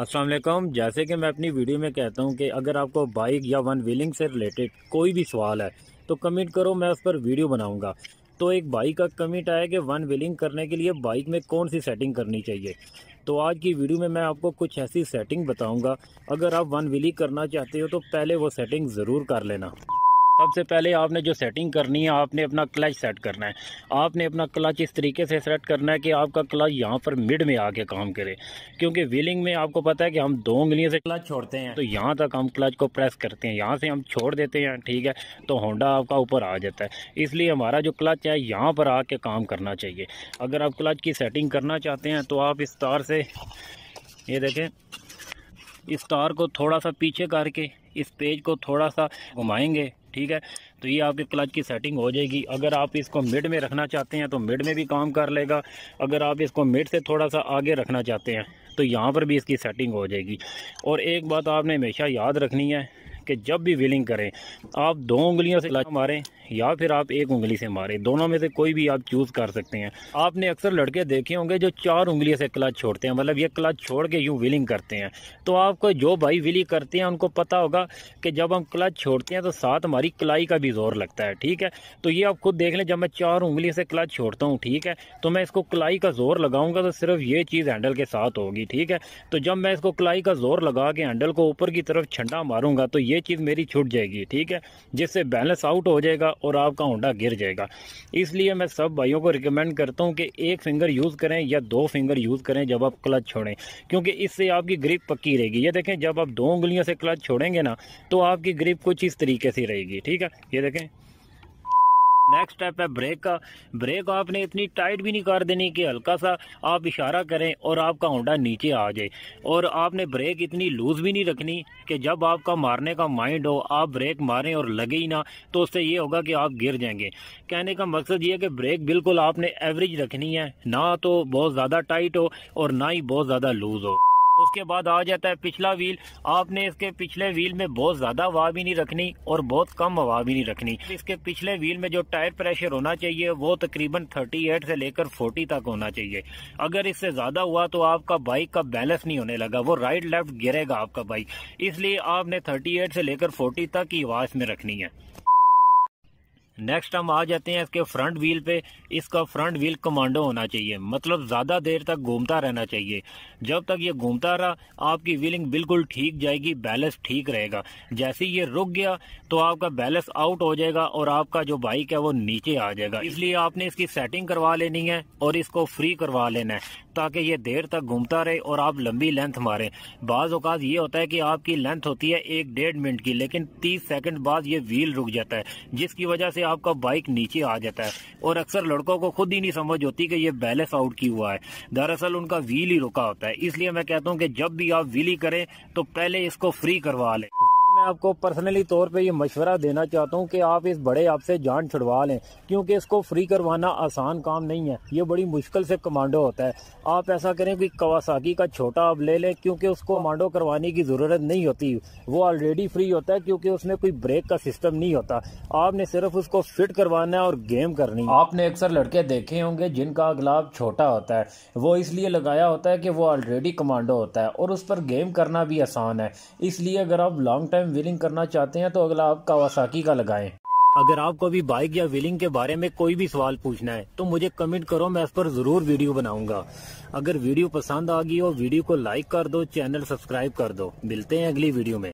अस्सलाम वालेकुम जैसे कि मैं अपनी वीडियो में कहता हूं कि अगर आपको बाइक या वन व्हीलिंग से रिलेटेड कोई भी सवाल है तो कमेंट करो मैं उस पर वीडियो बनाऊंगा तो एक बाइक का कमेंट आया कि वन व्हीलिंग करने के लिए बाइक में कौन सी सेटिंग करनी चाहिए तो आज की वीडियो में मैं आपको कुछ ऐसी सेटिंग बताऊँगा अगर आप वन व्हीलिंग करना चाहते हो तो पहले वो सेटिंग ज़रूर कर लेना सबसे पहले आपने जो सेटिंग करनी है आपने अपना क्लच सेट करना है आपने अपना क्लच इस तरीके से सेट करना है कि आपका क्लच यहाँ पर मिड में आके काम करे क्योंकि व्हीलिंग में आपको पता है कि हम दो उंगलियों से क्लच छोड़ते हैं तो यहाँ तक हम क्लच को प्रेस करते हैं यहाँ से हम छोड़ देते हैं ठीक है तो होंडा आपका ऊपर आ जाता है इसलिए हमारा जो क्लच है यहाँ पर आके काम करना चाहिए अगर आप क्लच की सेटिंग करना चाहते हैं तो आप इस तार से ये देखें इस तार को थोड़ा सा पीछे करके इस पेज को थोड़ा सा घुमाएंगे ठीक है तो ये आपके क्लच की सेटिंग हो जाएगी अगर आप इसको मिड में रखना चाहते हैं तो मिड में भी काम कर लेगा अगर आप इसको मिड से थोड़ा सा आगे रखना चाहते हैं तो यहाँ पर भी इसकी सेटिंग हो जाएगी और एक बात आपने हमेशा याद रखनी है कि जब भी व्हीलिंग करें आप दो उंगलियों से क्लच मारें या फिर आप एक उंगली से मारें दोनों में से कोई भी आप चूज़ कर सकते हैं आपने अक्सर लड़के देखे होंगे जो चार उंगलियों से क्लच छोड़ते हैं मतलब ये क्लच छोड़ के यूँ विलिंग करते हैं तो आपको जो भाई विलिंग करते हैं उनको पता होगा कि जब हम क्लच छोड़ते हैं तो साथ हमारी कलाई का भी जोर लगता है ठीक है तो ये आप खुद देख लें जब मैं चार उंगली से क्लच छोड़ता हूँ ठीक है तो मैं इसको कलाई का जोर लगाऊंगा तो सिर्फ ये चीज़ हैंडल के साथ होगी ठीक है तो जब मैं इसको कलाई का जोर लगा के हैंडल को ऊपर की तरफ छंडा मारूंगा तो ये चीज़ मेरी छूट जाएगी ठीक है जिससे बैलेंस आउट हो जाएगा और आपका होंडा गिर जाएगा इसलिए मैं सब भाइयों को रिकमेंड करता हूँ कि एक फिंगर यूज़ करें या दो फिंगर यूज़ करें जब आप क्लच छोड़ें क्योंकि इससे आपकी ग्रिप पक्की रहेगी ये देखें जब आप दो उंगलियों से क्लच छोड़ेंगे ना तो आपकी ग्रिप कुछ इस तरीके से रहेगी ठीक है ये देखें नेक्स्ट स्टेप है ब्रेक का ब्रेक आपने इतनी टाइट भी नहीं कर देनी कि हल्का सा आप इशारा करें और आपका होंडा नीचे आ जाए और आपने ब्रेक इतनी लूज भी नहीं रखनी कि जब आपका मारने का माइंड हो आप ब्रेक मारें और लगे ही ना तो उससे ये होगा कि आप गिर जाएंगे कहने का मकसद ये है कि ब्रेक बिल्कुल आपने एवरेज रखनी है ना तो बहुत ज़्यादा टाइट हो और ना ही बहुत ज़्यादा लूज़ हो उसके बाद आ जाता है पिछला व्हील आपने इसके पिछले व्हील में बहुत ज़्यादा हवा भी नहीं रखनी और बहुत कम हवा भी नहीं रखनी इसके पिछले व्हील में जो टायर प्रेशर होना चाहिए वो तकरीबन 38 से लेकर 40 तक होना चाहिए अगर इससे ज़्यादा हुआ तो आपका बाइक का बैलेंस नहीं होने लगा वो राइट लेफ्ट गिरेगा आपका बाइक इसलिए आपने थर्टी से लेकर फोर्टी तक की आवाज़ में रखनी है नेक्स्ट हम आ जाते हैं इसके फ्रंट व्हील पे इसका फ्रंट व्हील कमांडो होना चाहिए मतलब ज़्यादा देर तक घूमता रहना चाहिए जब तक ये घूमता रहा आपकी व्हीलिंग बिल्कुल ठीक जाएगी बैलेंस ठीक रहेगा जैसे ये रुक गया तो आपका बैलेंस आउट हो जाएगा और आपका जो बाइक है वो नीचे आ जाएगा इसलिए आपने इसकी सेटिंग करवा लेनी है और इसको फ्री करवा लेना है ताकि ये देर तक घूमता रहे और आप लंबी लेंथ मारें बाज़ अवत ये होता है कि आपकी लेंथ होती है एक डेढ़ मिनट की लेकिन तीस सेकंड बाद ये व्हील रुक जाता है जिसकी वजह से आपका बाइक नीचे आ जाता है और अक्सर लड़कों को खुद ही नहीं समझ होती कि ये बैलेंस आउट की हुआ है दरअसल उनका व्हील ही रुका होता है इसलिए मैं कहता हूँ कि जब भी आप ही करें तो पहले इसको फ्री करवा लें मैं आपको पर्सनली तौर पे ये मशवरा देना चाहता हूँ कि आप इस बड़े आप से जान छुड़वा लें क्योंकि इसको फ्री करवाना आसान काम नहीं है ये बड़ी मुश्किल से कमांडो होता है आप ऐसा करें कि कवासाकी का छोटा आप ले लें क्योंकि उसको कमांडो करवाने की ज़रूरत नहीं होती वो ऑलरेडी फ्री होता है क्योंकि उसमें कोई ब्रेक का सिस्टम नहीं होता आपने सिर्फ उसको फिट करवाना है और गेम करनी है आपने अक्सर लड़के देखे होंगे जिनका अगलाब छोटा होता है वो इसलिए लगाया होता है कि वो ऑलरेडी कमांडो होता है और उस पर गेम करना भी आसान है इसलिए अगर आप लॉन्ग टाइम व्हीलिंग करना चाहते हैं तो अगला आप कावासाकी का लगाएं अगर आपको भी बाइक या व्हीलिंग के बारे में कोई भी सवाल पूछना है तो मुझे कमेंट करो मैं इस पर ज़रूर वीडियो बनाऊंगा अगर वीडियो पसंद आ गई हो वीडियो को लाइक कर दो चैनल सब्सक्राइब कर दो मिलते हैं अगली वीडियो में